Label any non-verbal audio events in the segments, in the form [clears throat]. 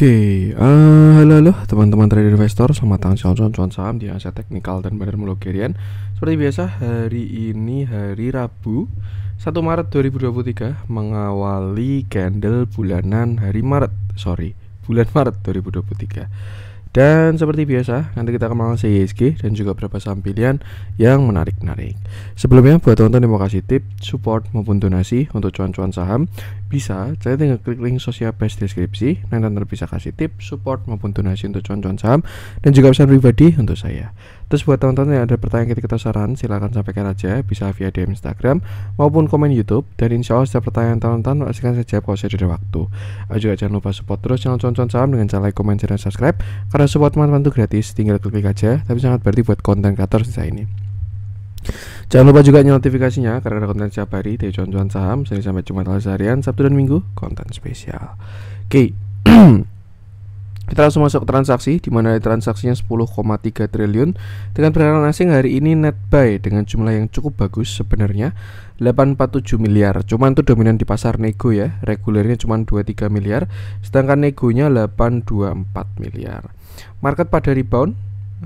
Oke, okay. uh, eh, halo halo teman-teman trader investor, selamat datang di cuan saham di Asia Technical dan badan mulukirian. Seperti biasa, hari ini hari Rabu, 1 Maret 2023 mengawali candle bulanan hari Maret, sorry, bulan [laughs] Maret 2023. Dan seperti biasa, nanti kita akan mengenal CISG dan juga beberapa saham pilihan yang menarik-narik. Sebelumnya, buat teman-teman yang mau kasih tips support maupun donasi untuk cuan-cuan saham, bisa, saya tinggal klik link sosial base deskripsi, Nonton Anda bisa kasih tips, support, maupun donasi untuk cuan-cuan saham, dan juga pesan pribadi untuk saya. Terus buat teman-teman yang ada pertanyaan kita saran, silahkan sampaikan aja, bisa via DM Instagram, maupun komen Youtube, dan insya Allah setiap pertanyaan teman-teman akan saya jawab kalau saya ada waktu. Lalu ah, juga jangan lupa support terus channel cuan-cuan saham dengan cara like, komen, share, dan subscribe, karena support teman-teman itu gratis, tinggal klik-klik aja, tapi sangat berarti buat konten kreator saya ini. Jangan lupa juga notifikasinya karena ada konten setiap hari dari cuan-cuan saham Senin sampai Jumat harian, Sabtu dan Minggu konten spesial. Oke. Okay. [clears throat] Kita langsung masuk ke transaksi di mana transaksinya 10,3 triliun dengan perdagangan asing hari ini net buy dengan jumlah yang cukup bagus sebenarnya 847 miliar. Cuman itu dominan di pasar nego ya. Regulernya cuma 23 miliar, sedangkan negonya 824 miliar. Market pada rebound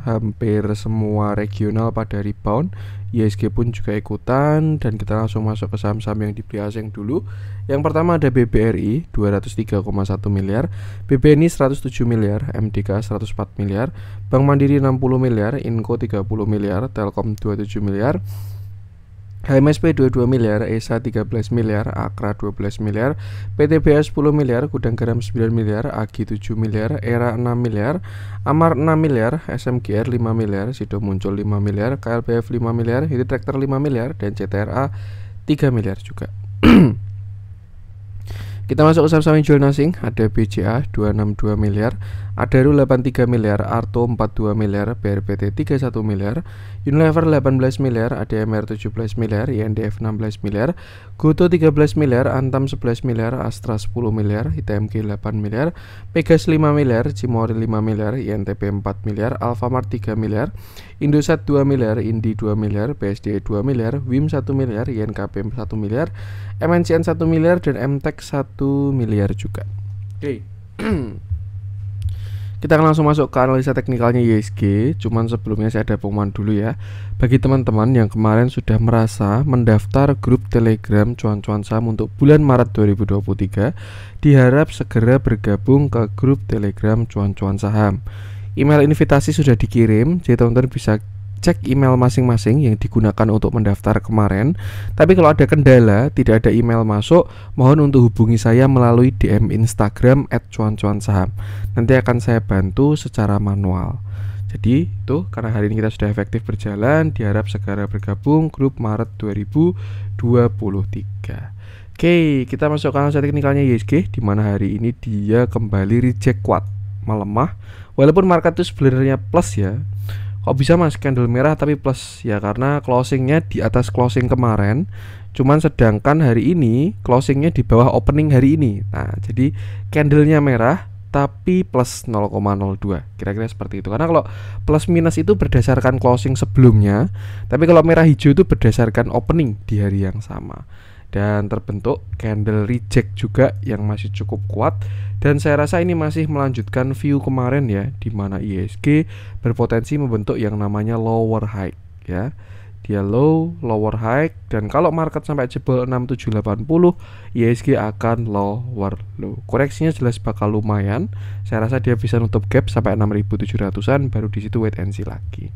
hampir semua regional pada rebound ISG pun juga ikutan dan kita langsung masuk ke saham-saham yang dibeli asing dulu yang pertama ada BBRI 203,1 miliar BBNI 107 miliar MDK 104 miliar Bank Mandiri 60 miliar Inko 30 miliar Telkom 27 miliar HMSP 22 miliar, ESA 13 miliar, Akra 12 miliar, PTBA 10 miliar, Gudang Garam 9 miliar, AGI 7 miliar, ERA 6 miliar, Amar 6 miliar, SMGR 5 miliar, Sido Muncul 5 miliar, KLBF 5 miliar, Hiti Traktor 5 miliar, dan CTRA 3 miliar juga. [clears throat] Kita masuk ke saham-saham jual nasing, ada BCA 262 miliar, Adaru 83 miliar, Arto 42 miliar, BRPT 31 miliar, Unilever 18 miliar, ADMR 17 miliar, INDF 16 miliar, Goto 13 miliar, Antam 11 miliar, Astra 10 miliar, ITMG 8 miliar, Pegas 5 miliar, Cimory 5 miliar, INTP 4 miliar, Alfamart 3 miliar, Indosat 2 miliar, Indi 2 miliar, BSD 2 miliar, WIM 1 miliar, INKP 1 miliar, MNCN 1 miliar, dan MTEK 1 miliar juga. Oke. Okay. [clears throat] Kita akan langsung masuk ke analisa teknikalnya ISG. Cuman sebelumnya saya ada pengumuman dulu ya. Bagi teman-teman yang kemarin sudah merasa mendaftar grup Telegram cuan-cuan saham untuk bulan Maret 2023, diharap segera bergabung ke grup Telegram cuan-cuan saham. Email invitasi sudah dikirim, jadi teman-teman bisa cek email masing-masing yang digunakan untuk mendaftar kemarin. Tapi kalau ada kendala, tidak ada email masuk, mohon untuk hubungi saya melalui DM Instagram @cuancuansaham. Nanti akan saya bantu secara manual. Jadi itu karena hari ini kita sudah efektif berjalan, diharap segera bergabung grup Maret 2023. Oke, kita masuk ke analisa teknikalnya YSG, di mana hari ini dia kembali reject kuat, melemah. Walaupun market itu sebenarnya plus ya, kok bisa mas candle merah tapi plus ya karena closingnya di atas closing kemarin cuman sedangkan hari ini closingnya di bawah opening hari ini nah jadi candlenya merah tapi plus 0,02 kira-kira seperti itu karena kalau plus minus itu berdasarkan closing sebelumnya tapi kalau merah hijau itu berdasarkan opening di hari yang sama dan terbentuk candle reject juga yang masih cukup kuat dan saya rasa ini masih melanjutkan view kemarin ya di mana ISG berpotensi membentuk yang namanya lower high ya dia low, lower high dan kalau market sampai jebol 6780 ISG akan lower low. Koreksinya jelas bakal lumayan. Saya rasa dia bisa nutup gap sampai 6700-an baru di situ wait and see lagi.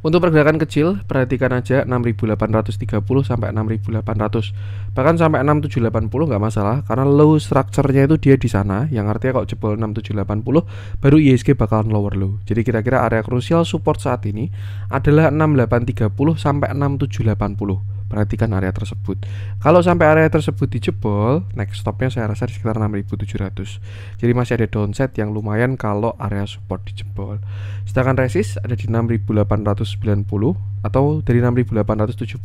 Untuk pergerakan kecil, perhatikan aja 6830 sampai 6800. Bahkan sampai 6780 nggak masalah karena low structure-nya itu dia di sana, yang artinya kalau jebol 6780 baru ISG bakalan lower low. Jadi kira-kira area krusial support saat ini adalah 6830 sampai 6780. Perhatikan area tersebut. Kalau sampai area tersebut dijebol, next stopnya saya rasa di sekitar 6700. Jadi masih ada downside yang lumayan kalau area support dijebol. Sedangkan resist ada di 6890 atau dari 6870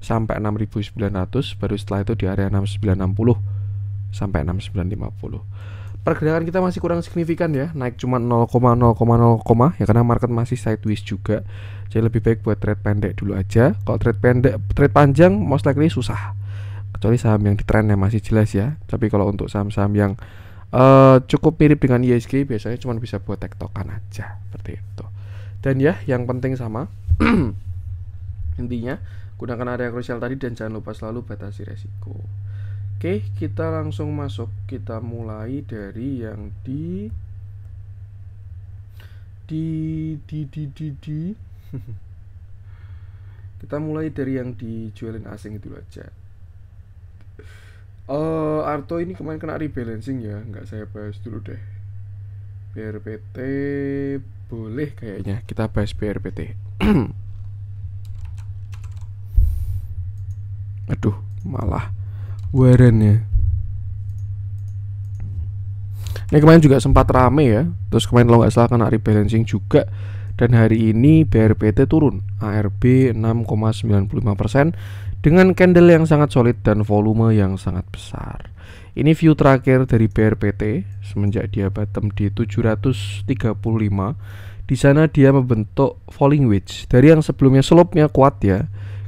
sampai 6900 baru setelah itu di area 6960 sampai 6950 pergerakan kita masih kurang signifikan ya naik cuma 0,0,0, ya karena market masih sideways juga jadi lebih baik buat trade pendek dulu aja kalau trade pendek trade panjang most likely susah kecuali saham yang di trennya masih jelas ya tapi kalau untuk saham-saham yang uh, cukup mirip dengan ISG e biasanya cuma bisa buat tektokan aja seperti itu dan ya yang penting sama [clears throat] intinya gunakan area krusial tadi dan jangan lupa selalu batasi resiko oke kita langsung masuk kita mulai dari yang di di di di di, di [laughs] kita mulai dari yang dijualin asing itu aja uh, Arto ini kemarin kena rebalancing ya nggak saya bahas dulu deh BRPT boleh kayaknya kita bahas BRPT [clears throat] aduh malah Warren ya ini kemarin juga sempat rame ya terus kemarin lo nggak salah kena rebalancing juga dan hari ini BRPT turun ARB 6,95% dengan candle yang sangat solid dan volume yang sangat besar. Ini view terakhir dari BRPT semenjak dia bottom di 735. Di sana dia membentuk falling wedge dari yang sebelumnya slope-nya kuat ya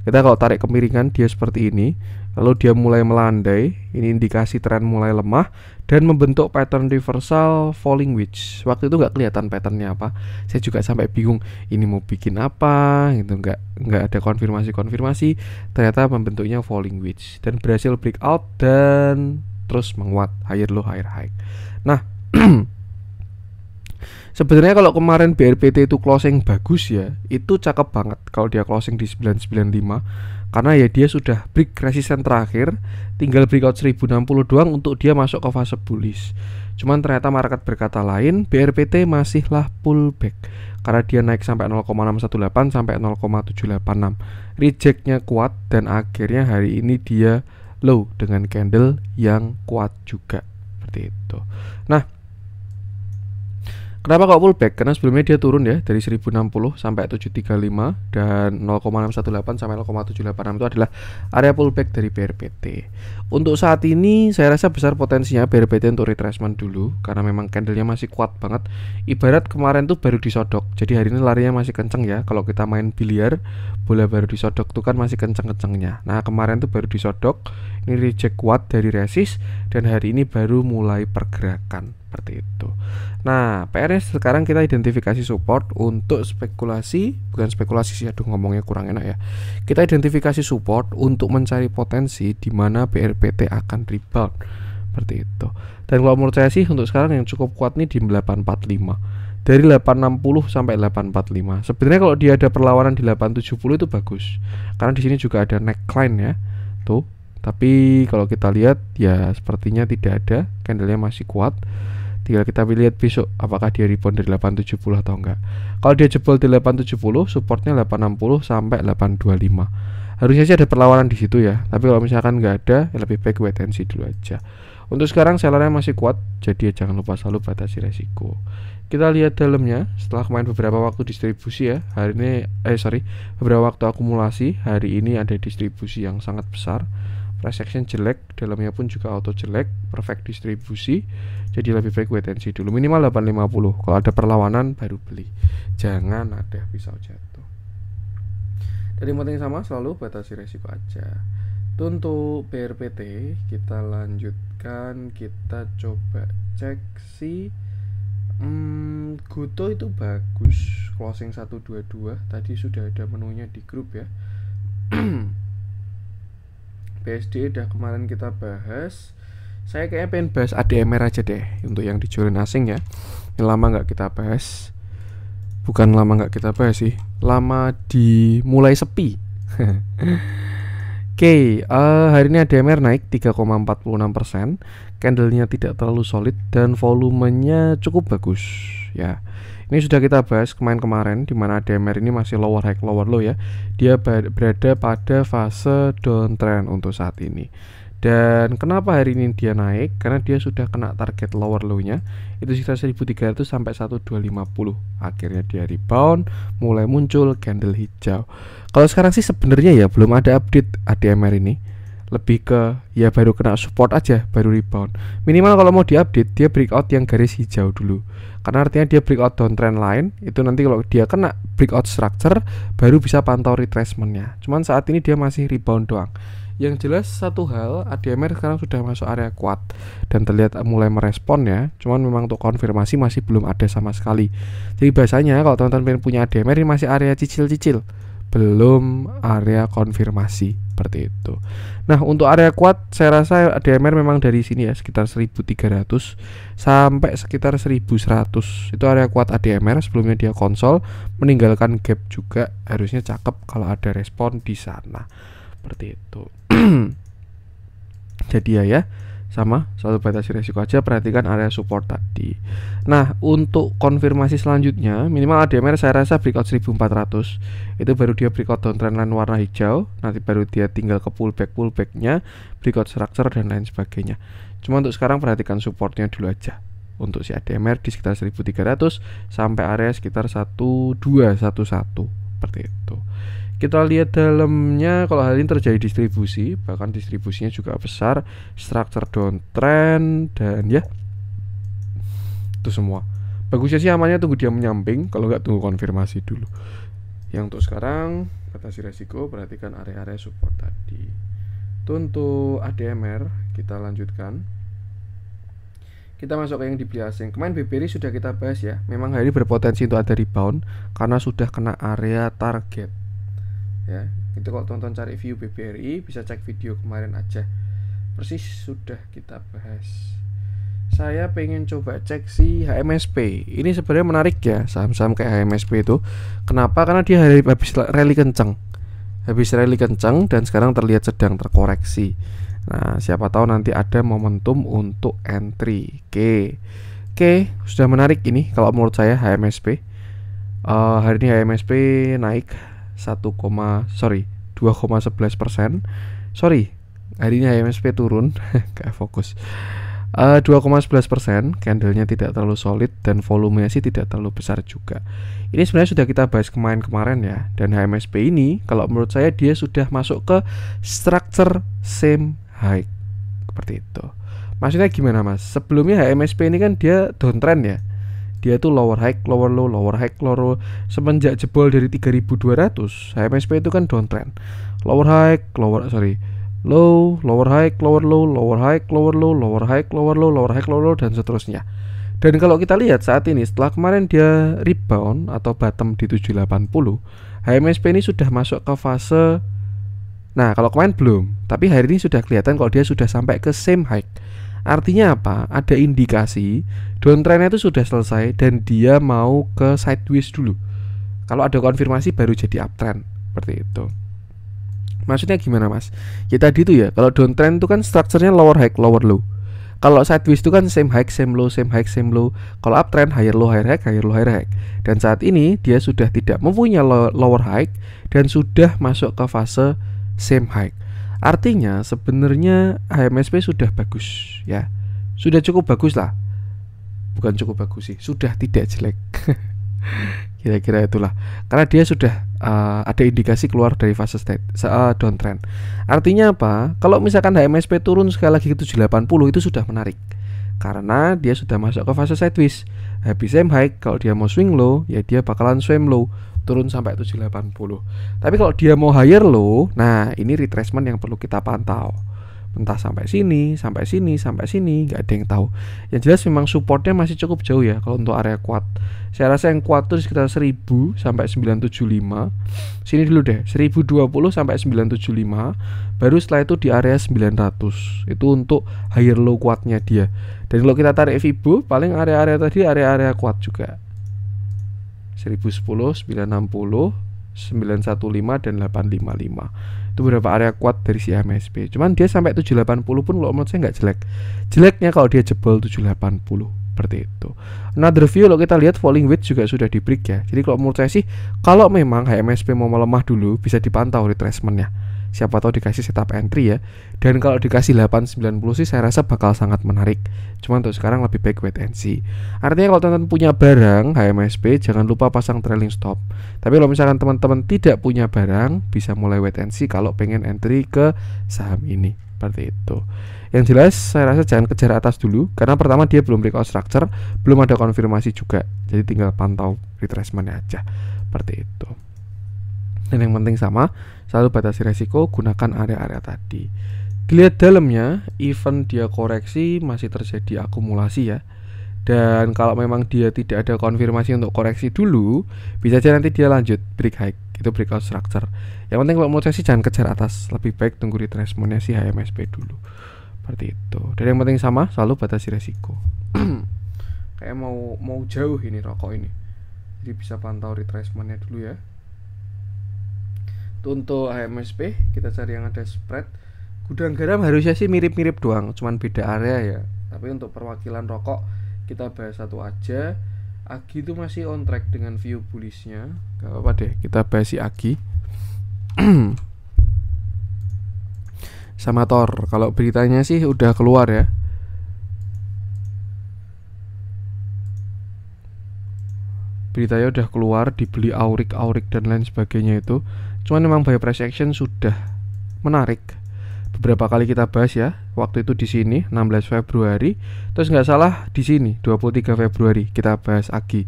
kita kalau tarik kemiringan dia seperti ini lalu dia mulai melandai ini indikasi tren mulai lemah dan membentuk pattern reversal falling wedge waktu itu nggak kelihatan patternnya apa saya juga sampai bingung ini mau bikin apa gitu nggak nggak ada konfirmasi konfirmasi ternyata membentuknya falling wedge dan berhasil breakout dan terus menguat higher low higher high nah [clears throat] Sebenarnya kalau kemarin BRPT itu closing bagus ya, itu cakep banget kalau dia closing di 995 karena ya dia sudah break resisten terakhir, tinggal breakout 1060 doang untuk dia masuk ke fase bullish. Cuman ternyata market berkata lain, BRPT masihlah pullback karena dia naik sampai 0,618 sampai 0,786. Rejectnya kuat dan akhirnya hari ini dia low dengan candle yang kuat juga seperti itu. Nah, Kenapa kok pullback? Karena sebelumnya dia turun ya dari 1060 sampai 735 dan 0,618 sampai 0,786 itu adalah area pullback dari BRPT. Untuk saat ini saya rasa besar potensinya BRPT untuk retracement dulu karena memang candlenya masih kuat banget. Ibarat kemarin tuh baru disodok. Jadi hari ini larinya masih kenceng ya. Kalau kita main biliar, bola baru disodok tuh kan masih kenceng-kencengnya. Nah, kemarin tuh baru disodok, ini reject kuat dari resist dan hari ini baru mulai pergerakan seperti itu. Nah, PR sekarang kita identifikasi support untuk spekulasi, bukan spekulasi sih, aduh ngomongnya kurang enak ya. Kita identifikasi support untuk mencari potensi di mana BRPT akan rebound. Seperti itu. Dan kalau menurut saya sih untuk sekarang yang cukup kuat nih di 845. Dari 860 sampai 845. Sebenarnya kalau dia ada perlawanan di 870 itu bagus. Karena di sini juga ada neckline ya. Tuh. Tapi kalau kita lihat ya sepertinya tidak ada, candlenya masih kuat tinggal kita lihat besok apakah dia rebound dari 870 atau enggak kalau dia jebol di 870 supportnya 860 sampai 825 harusnya sih ada perlawanan di situ ya tapi kalau misalkan nggak ada ya lebih baik wait and see dulu aja untuk sekarang sellernya masih kuat jadi ya jangan lupa selalu batasi resiko kita lihat dalamnya setelah main beberapa waktu distribusi ya hari ini eh sorry beberapa waktu akumulasi hari ini ada distribusi yang sangat besar price jelek dalamnya pun juga auto jelek perfect distribusi jadi lebih baik wait and see dulu minimal 850 kalau ada perlawanan baru beli jangan ada pisau jatuh dari penting sama selalu batasi resiko aja untuk BRPT kita lanjutkan kita coba cek si hmm, Guto itu bagus closing 122 tadi sudah ada menunya di grup ya [clears throat] BSD udah kemarin kita bahas saya kayaknya pengen bahas ADMR aja deh untuk yang dijualin asing ya ini lama nggak kita bahas bukan lama nggak kita bahas sih lama dimulai sepi [laughs] Oke, okay, uh, eh, hari ini ADMR naik 3,46%. Candlenya tidak terlalu solid dan volumenya cukup bagus ya. Ini sudah kita bahas kemarin-kemarin di mana ADMR ini masih lower high lower low ya. Dia berada pada fase downtrend untuk saat ini. Dan kenapa hari ini dia naik? Karena dia sudah kena target lower low-nya itu sekitar 1300 sampai 1250. Akhirnya dia rebound, mulai muncul candle hijau. Kalau sekarang sih sebenarnya ya belum ada update ADMR ini lebih ke ya baru kena support aja baru rebound minimal kalau mau diupdate dia breakout yang garis hijau dulu karena artinya dia breakout downtrend line itu nanti kalau dia kena breakout structure baru bisa pantau retracementnya cuman saat ini dia masih rebound doang yang jelas satu hal ADMR sekarang sudah masuk area kuat dan terlihat mulai merespon ya cuman memang untuk konfirmasi masih belum ada sama sekali jadi biasanya kalau teman-teman punya ADMR ini masih area cicil-cicil belum area konfirmasi seperti itu. Nah, untuk area kuat saya rasa DMR memang dari sini ya sekitar 1300 sampai sekitar 1100. Itu area kuat ADMR sebelumnya dia konsol meninggalkan gap juga harusnya cakep kalau ada respon di sana. Seperti itu. [clears throat] Jadi ya ya sama selalu batasi resiko aja perhatikan area support tadi nah untuk konfirmasi selanjutnya minimal ADMR saya rasa breakout 1400 itu baru dia breakout downtrend line warna hijau nanti baru dia tinggal ke pullback pullbacknya breakout structure dan lain sebagainya cuma untuk sekarang perhatikan supportnya dulu aja untuk si ADMR di sekitar 1300 sampai area sekitar 1211 seperti itu kita lihat dalamnya kalau hal ini terjadi distribusi, bahkan distribusinya juga besar, structure downtrend dan ya itu semua. Bagusnya sih amannya tunggu dia menyamping, kalau nggak tunggu konfirmasi dulu. Yang untuk sekarang batasi resiko, perhatikan area-area support tadi. Itu untuk ADMR kita lanjutkan. Kita masuk ke yang dibeli asing. Kemarin BBRI sudah kita bahas ya. Memang hari ini berpotensi untuk ada rebound karena sudah kena area target ya itu kalau tonton cari view BBRI bisa cek video kemarin aja persis sudah kita bahas saya pengen coba cek si HMSP ini sebenarnya menarik ya saham-saham kayak HMSP itu kenapa karena dia hari habis rally kencang habis rally kencang dan sekarang terlihat sedang terkoreksi nah siapa tahu nanti ada momentum untuk entry oke oke sudah menarik ini kalau menurut saya HMSP uh, eh, hari ini HMSP naik 1, sorry 2,11 persen. Sorry, hari ini HMSP turun, kayak [laughs] fokus. Uh, eh, 2,11 persen, candlenya tidak terlalu solid dan volumenya sih tidak terlalu besar juga. Ini sebenarnya sudah kita bahas kemarin-kemarin ya. Dan HMSP ini, kalau menurut saya dia sudah masuk ke structure same high seperti itu. Maksudnya gimana mas? Sebelumnya HMSP ini kan dia downtrend ya dia itu lower high lower low lower high lower low semenjak jebol dari 3200 HMSP itu kan downtrend lower high lower sorry low lower high lower low lower high lower low lower high lower low lower high lower low dan seterusnya dan kalau kita lihat saat ini setelah kemarin dia rebound atau bottom di 780 HMSP ini sudah masuk ke fase Nah kalau kemarin belum Tapi hari ini sudah kelihatan kalau dia sudah sampai ke same high Artinya apa? Ada indikasi downtrendnya itu sudah selesai dan dia mau ke sideways dulu. Kalau ada konfirmasi baru jadi uptrend seperti itu. Maksudnya gimana mas? Ya tadi itu ya, kalau downtrend itu kan strukturnya lower high, lower low. Kalau sideways itu kan same high, same low, same high, same low. Kalau uptrend higher low, higher high, higher low, higher high. Dan saat ini dia sudah tidak mempunyai lower high dan sudah masuk ke fase same high. Artinya sebenarnya HMSP sudah bagus ya. Sudah cukup bagus lah. Bukan cukup bagus sih, sudah tidak jelek. [laughs] Kira-kira itulah. Karena dia sudah uh, ada indikasi keluar dari fase state, uh, downtrend. Artinya apa? Kalau misalkan HMSP turun sekali lagi ke 780 itu sudah menarik. Karena dia sudah masuk ke fase sideways. Habis aim high, kalau dia mau swing low, ya dia bakalan swing low turun sampai 780. Tapi kalau dia mau higher low, nah ini retracement yang perlu kita pantau. Entah sampai sini, sampai sini, sampai sini, nggak ada yang tahu. Yang jelas memang supportnya masih cukup jauh ya kalau untuk area kuat. Saya rasa yang kuat itu sekitar 1000 sampai 975. Sini dulu deh, 1020 sampai 975. Baru setelah itu di area 900. Itu untuk higher low kuatnya dia. Dan kalau kita tarik Fibo, paling area-area tadi area-area kuat juga. 1010, 960, 915 dan 855 itu beberapa area kuat dari si MSP cuman dia sampai 780 pun kalau menurut saya nggak jelek jeleknya kalau dia jebol 780 seperti itu another view kalau kita lihat falling weight juga sudah di break ya jadi kalau menurut saya sih kalau memang HMSP mau melemah dulu bisa dipantau retracementnya siapa tahu dikasih setup entry ya dan kalau dikasih 890 sih saya rasa bakal sangat menarik cuman untuk sekarang lebih baik wait and see artinya kalau teman-teman punya barang HMSP jangan lupa pasang trailing stop tapi kalau misalkan teman-teman tidak punya barang bisa mulai wait and see kalau pengen entry ke saham ini seperti itu yang jelas saya rasa jangan kejar atas dulu karena pertama dia belum breakout structure belum ada konfirmasi juga jadi tinggal pantau retracement aja seperti itu dan yang penting sama Selalu batasi resiko, gunakan area-area tadi. Dilihat dalamnya, event dia koreksi masih terjadi akumulasi ya. Dan kalau memang dia tidak ada konfirmasi untuk koreksi dulu, bisa saja nanti dia lanjut break high itu breakout structure. Yang penting kalau mau sih jangan kejar atas, lebih baik tunggu retracementnya si HMSP dulu. Seperti itu. Dan yang penting sama, selalu batasi resiko. [clears throat] Kayak mau mau jauh ini rokok ini. Jadi bisa pantau retracementnya dulu ya untuk HMSP kita cari yang ada spread gudang garam harusnya sih mirip-mirip doang cuman beda area ya tapi untuk perwakilan rokok kita bahas satu aja Agi itu masih on track dengan view bullishnya, gak apa-apa deh kita bahas si Agi [clears throat] sama Thor kalau beritanya sih udah keluar ya beritanya udah keluar dibeli aurik aurik dan lain sebagainya itu Cuman memang price action sudah menarik. Beberapa kali kita bahas ya, waktu itu di sini 16 Februari, terus nggak salah di sini 23 Februari kita bahas lagi.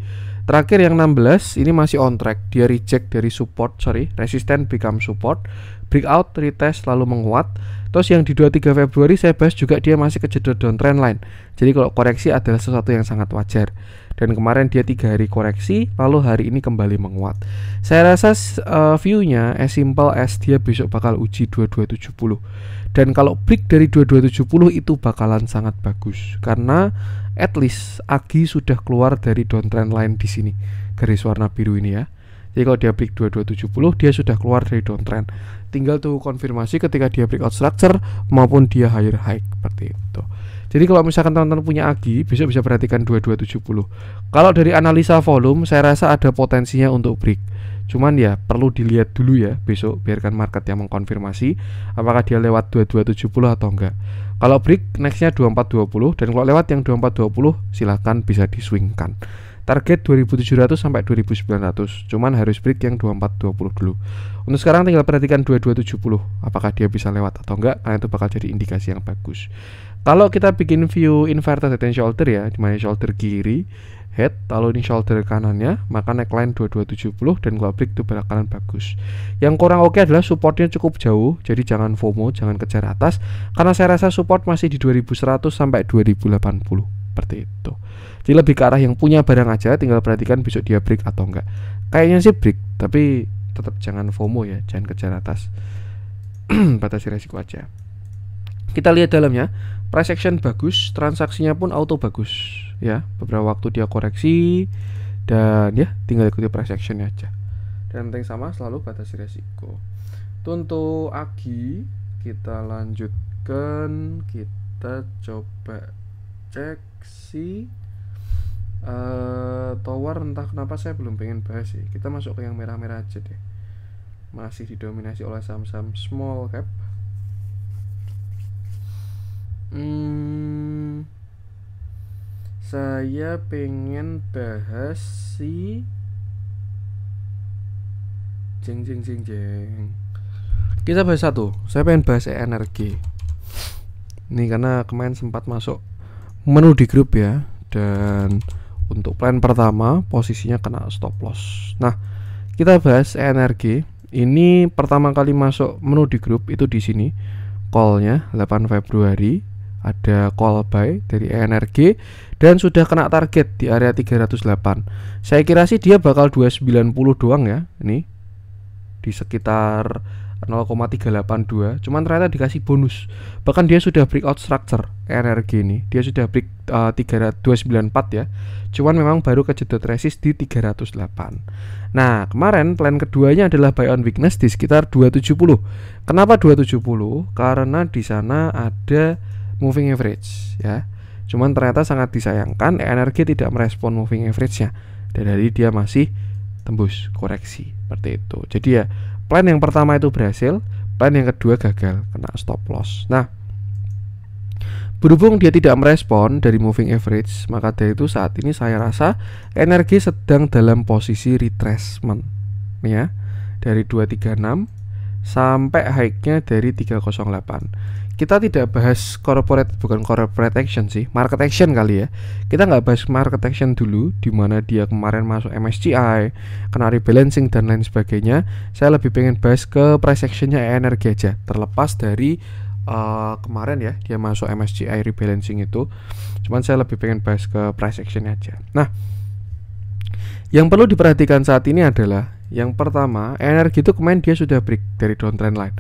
Terakhir yang 16 ini masih on track, dia reject dari support, sorry, resisten become support, breakout, retest lalu menguat. Terus yang di 23 Februari saya bahas juga dia masih kejedot downtrend line. Jadi kalau koreksi adalah sesuatu yang sangat wajar dan kemarin dia tiga hari koreksi lalu hari ini kembali menguat saya rasa uh, viewnya as simple as dia besok bakal uji 2270 dan kalau break dari 2270 itu bakalan sangat bagus karena at least Agi sudah keluar dari downtrend line di sini garis warna biru ini ya jadi kalau dia break 2270 dia sudah keluar dari downtrend tinggal tunggu konfirmasi ketika dia breakout structure maupun dia higher high seperti itu jadi kalau misalkan teman-teman punya AGI, besok bisa perhatikan 2270. Kalau dari analisa volume, saya rasa ada potensinya untuk break. Cuman ya perlu dilihat dulu ya besok biarkan market yang mengkonfirmasi apakah dia lewat 2270 atau enggak. Kalau break nextnya 2420 dan kalau lewat yang 2420 silahkan bisa diswingkan. Target 2700 sampai 2900 Cuman harus break yang 2420 dulu Untuk sekarang tinggal perhatikan 2270 Apakah dia bisa lewat atau enggak Karena itu bakal jadi indikasi yang bagus kalau kita bikin view inverted head and shoulder ya, dimana shoulder kiri, head, lalu ini shoulder kanannya, maka neckline 2270 dan gua break itu belakang kanan bagus. Yang kurang oke okay adalah supportnya cukup jauh, jadi jangan FOMO, jangan kejar atas, karena saya rasa support masih di 2100 sampai 2080 seperti itu. Jadi lebih ke arah yang punya barang aja, tinggal perhatikan besok dia break atau enggak. Kayaknya sih break, tapi tetap jangan FOMO ya, jangan kejar atas. [clears throat] Batasi resiko aja. Kita lihat dalamnya price action bagus, transaksinya pun auto bagus ya. Beberapa waktu dia koreksi dan ya tinggal ikuti price action aja. Dan penting sama selalu batasi resiko. Itu untuk Agi kita lanjutkan kita coba cek si uh, tower entah kenapa saya belum pengen bahas sih. Kita masuk ke yang merah-merah aja deh. Masih didominasi oleh saham-saham small cap Hmm, saya pengen bahas si jeng jeng jeng jeng. Kita bahas satu. Saya pengen bahas energi. Ini karena kemarin sempat masuk menu di grup ya dan untuk plan pertama posisinya kena stop loss. Nah, kita bahas energi. Ini pertama kali masuk menu di grup itu di sini. Callnya 8 Februari ada call buy dari energi dan sudah kena target di area 308 saya kira sih dia bakal 290 doang ya ini di sekitar 0,382 cuman ternyata dikasih bonus bahkan dia sudah breakout structure energi ini dia sudah break eh, uh, 3294 ya cuman memang baru kejedot resist di 308 nah kemarin plan keduanya adalah buy on weakness di sekitar 270 kenapa 270 karena di sana ada moving average ya. Cuman ternyata sangat disayangkan energi tidak merespon moving average-nya dan dari dia masih tembus koreksi seperti itu. Jadi ya plan yang pertama itu berhasil, plan yang kedua gagal kena stop loss. Nah, Berhubung dia tidak merespon dari moving average, maka dari itu saat ini saya rasa energi sedang dalam posisi retracement nih ya dari 236 sampai high-nya dari 308 kita tidak bahas corporate bukan corporate action sih market action kali ya kita nggak bahas market action dulu di mana dia kemarin masuk MSCI kena rebalancing dan lain sebagainya saya lebih pengen bahas ke price actionnya energi aja terlepas dari uh, kemarin ya dia masuk MSCI rebalancing itu cuman saya lebih pengen bahas ke price action aja nah yang perlu diperhatikan saat ini adalah yang pertama energi itu kemarin dia sudah break dari downtrend line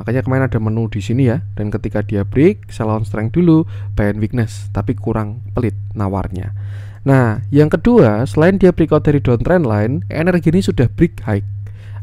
Makanya kemarin ada menu di sini ya. Dan ketika dia break, saya lawan strength dulu, buy weakness, tapi kurang pelit nawarnya. Nah, yang kedua, selain dia breakout dari downtrend line, energi ini sudah break high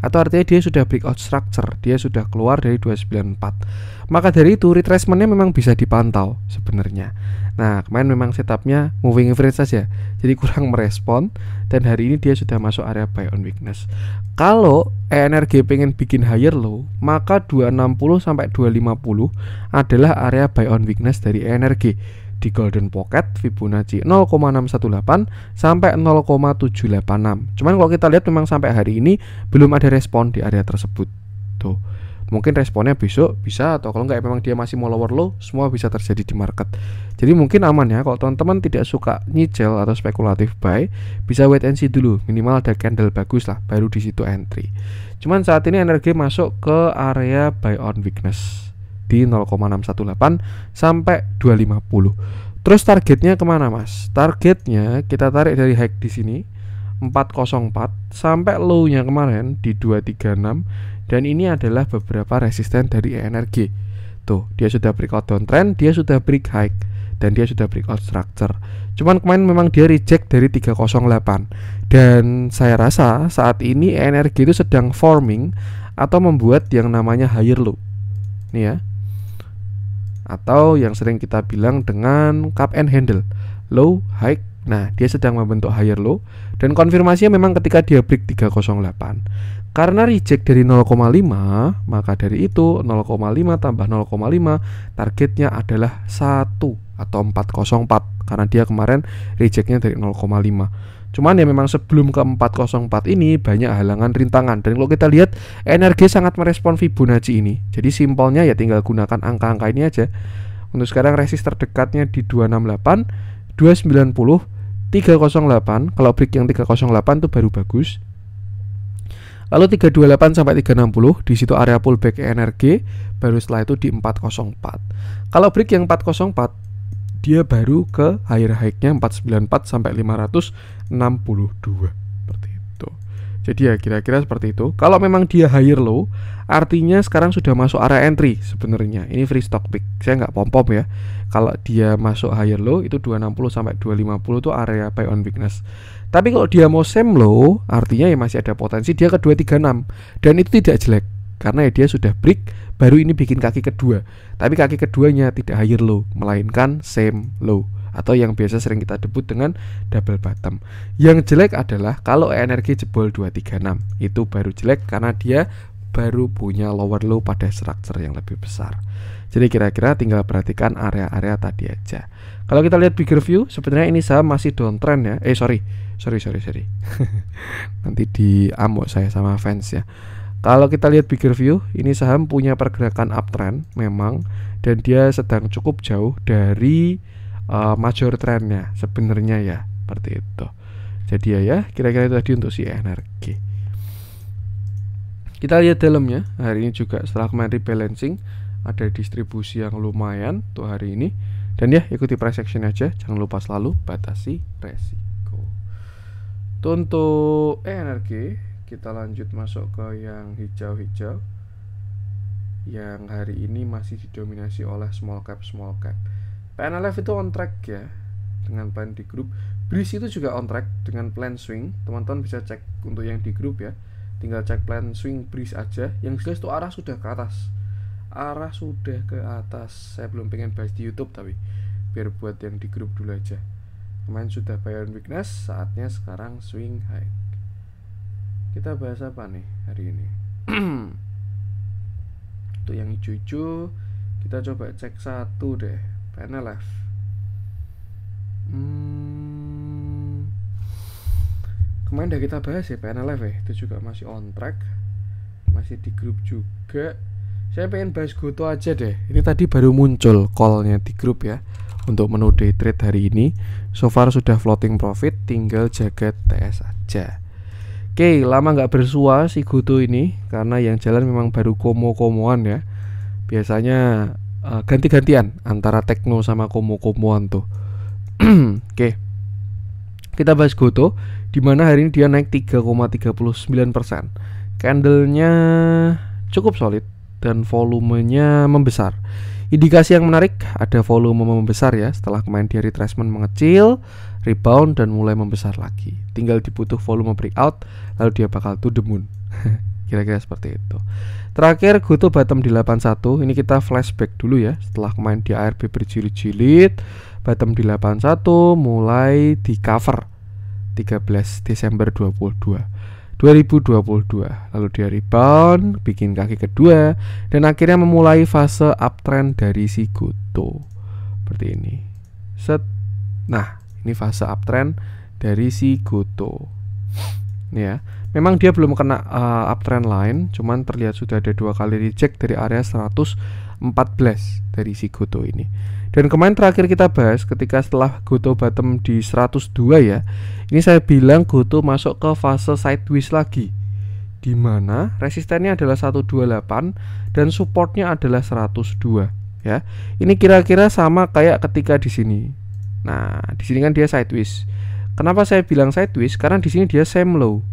atau artinya dia sudah breakout structure, dia sudah keluar dari 294. Maka dari itu retracementnya memang bisa dipantau sebenarnya. Nah, kemarin memang setupnya moving average saja. Jadi kurang [laughs] merespon dan hari ini dia sudah masuk area buy on weakness. Kalau ENRG pengen bikin higher low, maka 260 sampai 250 adalah area buy on weakness dari ENRG di Golden Pocket Fibonacci 0,618 sampai 0,786. Cuman kalau kita lihat memang sampai hari ini belum ada respon di area tersebut. Tuh. Mungkin responnya besok bisa atau kalau nggak ya memang dia masih mau lower low, semua bisa terjadi di market. Jadi mungkin aman ya kalau teman-teman tidak suka nyicil atau spekulatif buy, bisa wait and see dulu. Minimal ada candle bagus lah baru di situ entry. Cuman saat ini energi masuk ke area buy on weakness di 0,618 sampai 250 terus targetnya kemana mas targetnya kita tarik dari high di sini 404 sampai low-nya kemarin di 236 dan ini adalah beberapa resisten dari energi. Tuh, dia sudah breakout downtrend, dia sudah break high dan dia sudah breakout structure. Cuman kemarin memang dia reject dari 308 dan saya rasa saat ini energi itu sedang forming atau membuat yang namanya higher low. Nih ya, atau yang sering kita bilang dengan cup and handle low, high. Nah, dia sedang membentuk higher low dan konfirmasinya memang ketika dia break 308. Karena reject dari 0,5, maka dari itu 0,5 tambah 0,5 targetnya adalah 1 atau 404 karena dia kemarin rejectnya dari 0,5. Cuman ya memang sebelum ke 404 ini banyak halangan rintangan dan kalau kita lihat energi sangat merespon Fibonacci ini. Jadi simpelnya ya tinggal gunakan angka-angka ini aja. Untuk sekarang resist terdekatnya di 268, 290, 308. Kalau break yang 308 itu baru bagus. Lalu 328 sampai 360 di situ area pullback energi baru setelah itu di 404. Kalau break yang 404 dia baru ke higher high-nya 494 sampai 562 seperti itu. Jadi ya kira-kira seperti itu. Kalau memang dia higher low, artinya sekarang sudah masuk area entry sebenarnya. Ini free stock pick. Saya nggak pom-pom ya. Kalau dia masuk higher low itu 260 sampai 250 itu area buy on weakness. Tapi kalau dia mau same low, artinya ya masih ada potensi dia ke 236 dan itu tidak jelek karena ya dia sudah break baru ini bikin kaki kedua. Tapi kaki keduanya tidak higher low, melainkan same low atau yang biasa sering kita debut dengan double bottom. Yang jelek adalah kalau energi jebol 236. Itu baru jelek karena dia baru punya lower low pada structure yang lebih besar. Jadi kira-kira tinggal perhatikan area-area tadi aja. Kalau kita lihat bigger view, sebenarnya ini saham masih downtrend ya. Eh sorry, sorry sorry sorry. [laughs] Nanti diamuk saya sama fans ya. Kalau kita lihat bigger view, ini saham punya pergerakan uptrend memang dan dia sedang cukup jauh dari uh, major trendnya sebenarnya ya, seperti itu. Jadi ya, ya kira-kira itu tadi untuk si energi. Kita lihat dalamnya. Hari ini juga setelah kemarin rebalancing ada distribusi yang lumayan tuh hari ini. Dan ya, ikuti price action aja. Jangan lupa selalu batasi resiko. Tuh untuk energi kita lanjut masuk ke yang hijau-hijau yang hari ini masih didominasi oleh small cap small cap. PNLF itu on track ya dengan plan di grup. BRIS itu juga on track dengan plan swing. Teman-teman bisa cek untuk yang di grup ya. Tinggal cek plan swing BRIS aja. Yang jelas itu arah sudah ke atas. Arah sudah ke atas. Saya belum pengen bahas di YouTube tapi biar buat yang di grup dulu aja. Kemarin sudah bayar weakness, saatnya sekarang swing high kita bahas apa nih hari ini [clears throat] untuk yang hijau-hijau kita coba cek satu deh left hmm, kemarin udah kita bahas ya panel left ya itu juga masih on track masih di grup juga saya pengen bahas Goto aja deh ini tadi baru muncul callnya di grup ya untuk menu day trade hari ini so far sudah floating profit tinggal jaga TS aja Oke, lama nggak bersua si Goto ini karena yang jalan memang baru komo-komoan ya. Biasanya uh, ganti-gantian antara tekno sama komo-komoan tuh. [clears throat] Oke. Kita bahas Goto di mana hari ini dia naik 3,39%. Candlenya cukup solid dan volumenya membesar. Indikasi yang menarik ada volume membesar ya setelah kemarin dia retracement mengecil rebound dan mulai membesar lagi. Tinggal dibutuh volume breakout lalu dia bakal to the moon. [laughs] Kira-kira seperti itu. Terakhir Goto bottom di 81. Ini kita flashback dulu ya. Setelah main di ARB berjilid-jilid, bottom di 81 mulai di cover 13 Desember 22. 2022 lalu dia rebound bikin kaki kedua dan akhirnya memulai fase uptrend dari si Goto seperti ini set nah ini fase uptrend dari si Goto. Ya. Memang dia belum kena uh, uptrend lain, cuman terlihat sudah ada dua kali reject dari area 114 dari si Goto ini. Dan kemarin terakhir kita bahas ketika setelah Goto bottom di 102 ya. Ini saya bilang Goto masuk ke fase sideways lagi di mana resistennya adalah 128 dan supportnya adalah 102 ya. Ini kira-kira sama kayak ketika di sini Nah, di sini kan dia sideways. Kenapa saya bilang sideways? Karena di sini dia same low.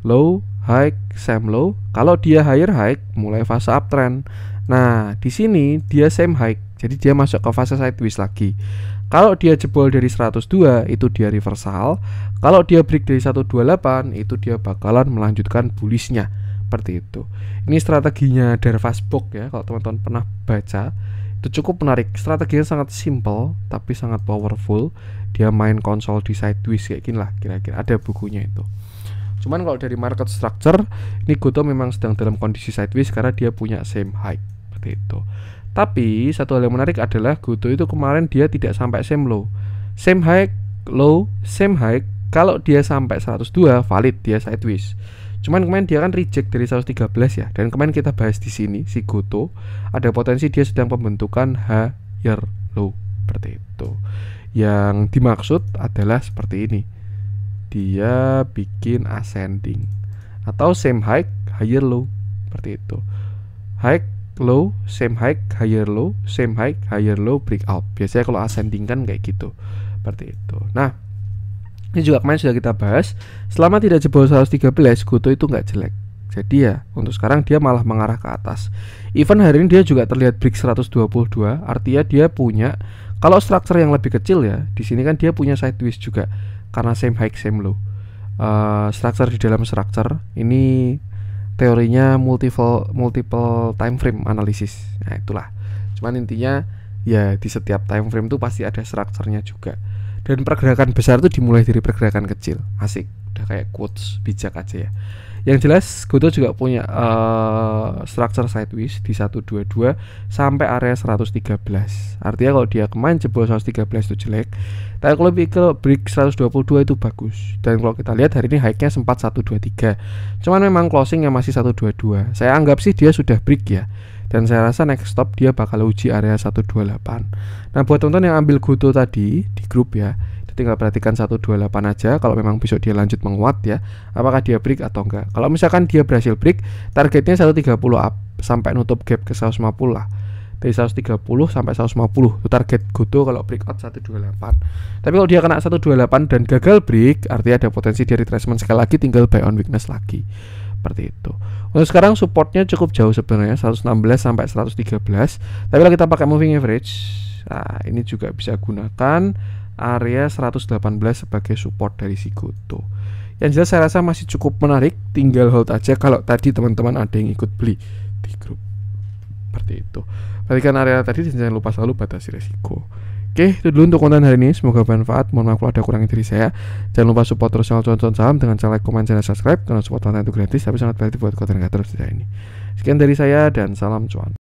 Low, high, same low. Kalau dia higher high, mulai fase uptrend. Nah, di sini dia same high. Jadi dia masuk ke fase sideways lagi. Kalau dia jebol dari 102 itu dia reversal. Kalau dia break dari 128 itu dia bakalan melanjutkan bullishnya, seperti itu. Ini strateginya Darvas Book ya kalau teman-teman pernah baca itu cukup menarik strateginya sangat simple tapi sangat powerful dia main konsol di sideways kayak gini lah kira-kira ada bukunya itu cuman kalau dari market structure ini Goto memang sedang dalam kondisi sideways karena dia punya same high seperti itu tapi satu hal yang menarik adalah Goto itu kemarin dia tidak sampai same low same high low same high kalau dia sampai 102 valid dia sideways Cuman kemarin dia kan reject dari 113 ya. Dan kemarin kita bahas di sini si Goto ada potensi dia sedang pembentukan higher low seperti itu. Yang dimaksud adalah seperti ini. Dia bikin ascending atau same high higher low seperti itu. High low, same high, higher low, same high, higher low breakout. Biasanya kalau ascending kan kayak gitu. Seperti itu. Nah, ini juga kemarin sudah kita bahas selama tidak jebol 113 Goto itu nggak jelek jadi ya untuk sekarang dia malah mengarah ke atas Even hari ini dia juga terlihat break 122 artinya dia punya kalau structure yang lebih kecil ya di sini kan dia punya side twist juga karena same high same low uh, structure di dalam structure ini teorinya multiple multiple time frame analisis nah itulah cuman intinya ya di setiap time frame itu pasti ada structure-nya juga dan pergerakan besar itu dimulai dari pergerakan kecil asik udah kayak quotes bijak aja ya yang jelas Goto juga punya uh, structure sideways di 122 sampai area 113 artinya kalau dia kemain jebol 113 itu jelek tapi kalau ke break 122 itu bagus dan kalau kita lihat hari ini high-nya sempat 123 cuman memang closing closingnya masih 122 saya anggap sih dia sudah break ya dan saya rasa next stop dia bakal uji area 128 nah buat teman-teman yang ambil Goto tadi di grup ya tinggal perhatikan 128 aja kalau memang besok dia lanjut menguat ya apakah dia break atau enggak kalau misalkan dia berhasil break targetnya 130 up sampai nutup gap ke 150 lah dari 130 sampai 150 itu target Goto kalau breakout 128 tapi kalau dia kena 128 dan gagal break artinya ada potensi dari retracement sekali lagi tinggal buy on weakness lagi seperti itu. Untuk sekarang supportnya cukup jauh sebenarnya 116 sampai 113. Tapi kalau kita pakai moving average, nah ini juga bisa gunakan area 118 sebagai support dari si Goto. Yang jelas saya rasa masih cukup menarik, tinggal hold aja kalau tadi teman-teman ada yang ikut beli di grup. Seperti itu. Perhatikan area tadi jangan lupa selalu batasi resiko. Oke, itu dulu untuk konten hari ini. Semoga bermanfaat. Mohon maaf kalau ada kurangnya dari saya. Jangan lupa support terus channel cuan Saham dengan cara like, komen, dan subscribe. Karena support konten itu gratis, tapi sangat berarti buat konten kreator saya ini. Sekian dari saya dan salam cuan.